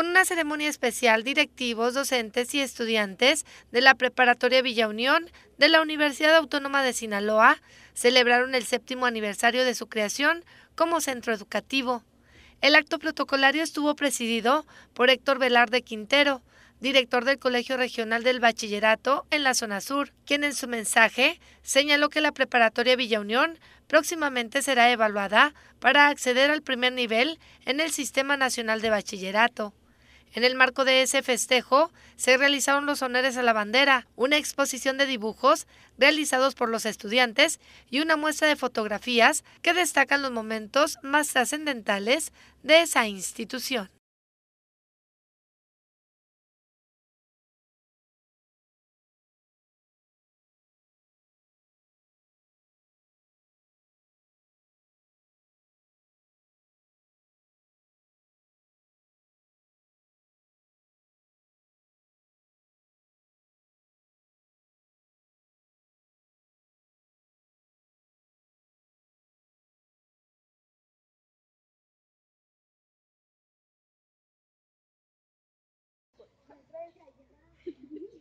con una ceremonia especial directivos, docentes y estudiantes de la Preparatoria Villa Unión de la Universidad Autónoma de Sinaloa celebraron el séptimo aniversario de su creación como centro educativo. El acto protocolario estuvo presidido por Héctor Velarde Quintero, director del Colegio Regional del Bachillerato en la zona sur, quien en su mensaje señaló que la preparatoria Villa Unión próximamente será evaluada para acceder al primer nivel en el Sistema Nacional de Bachillerato. En el marco de ese festejo se realizaron los honores a la bandera, una exposición de dibujos realizados por los estudiantes y una muestra de fotografías que destacan los momentos más trascendentales de esa institución.